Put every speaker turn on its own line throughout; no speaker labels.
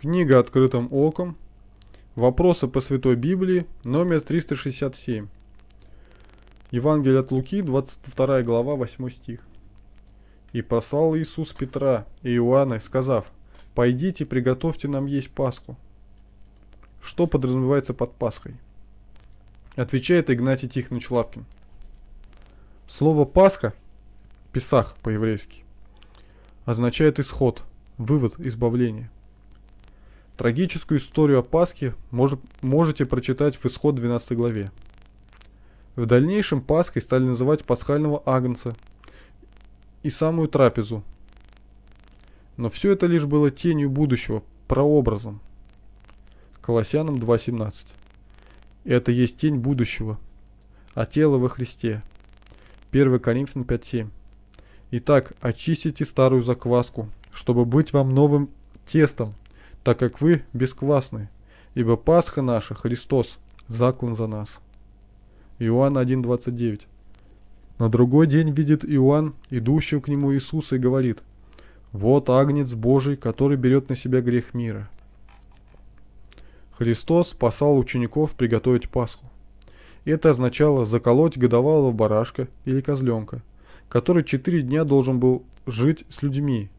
Книга «Открытым оком». Вопросы по Святой Библии, номер 367. Евангелие от Луки, 22 глава, 8 стих. «И послал Иисус Петра и Иоанна, сказав, «Пойдите, приготовьте нам есть Пасху». Что подразумевается под Пасхой? Отвечает Игнатий Тихонович Лапкин. Слово «пасха» – «песах» по-еврейски – означает исход, вывод, избавление – Трагическую историю о Пасхе может, можете прочитать в исход 12 главе. В дальнейшем Пасхой стали называть пасхального агнца и самую трапезу. Но все это лишь было тенью будущего, прообразом. Колоссянам 2.17. Это есть тень будущего, а тело во Христе. 1 Коринфян 5.7. Итак, очистите старую закваску, чтобы быть вам новым тестом, так как вы бесквасны, ибо Пасха наша, Христос, заклан за нас». Иоанн 1.29 На другой день видит Иоанн, идущего к нему Иисуса, и говорит, «Вот Агнец Божий, который берет на себя грех мира». Христос спасал учеников приготовить Пасху. Это означало заколоть годовалого барашка или козленка, который четыре дня должен был жить с людьми,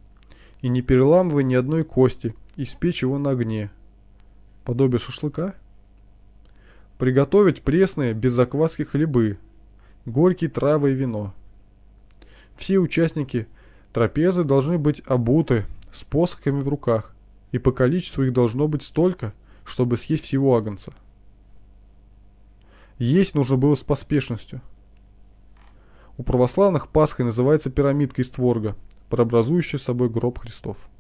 и не переламывая ни одной кости, Испечь его на огне. Подобие шашлыка. Приготовить пресные, без закваски хлебы, горькие травы и вино. Все участники трапезы должны быть обуты, с посохами в руках, и по количеству их должно быть столько, чтобы съесть всего агнца. Есть нужно было с поспешностью. У православных Пасхой называется пирамидка из творога, прообразующая собой гроб Христов.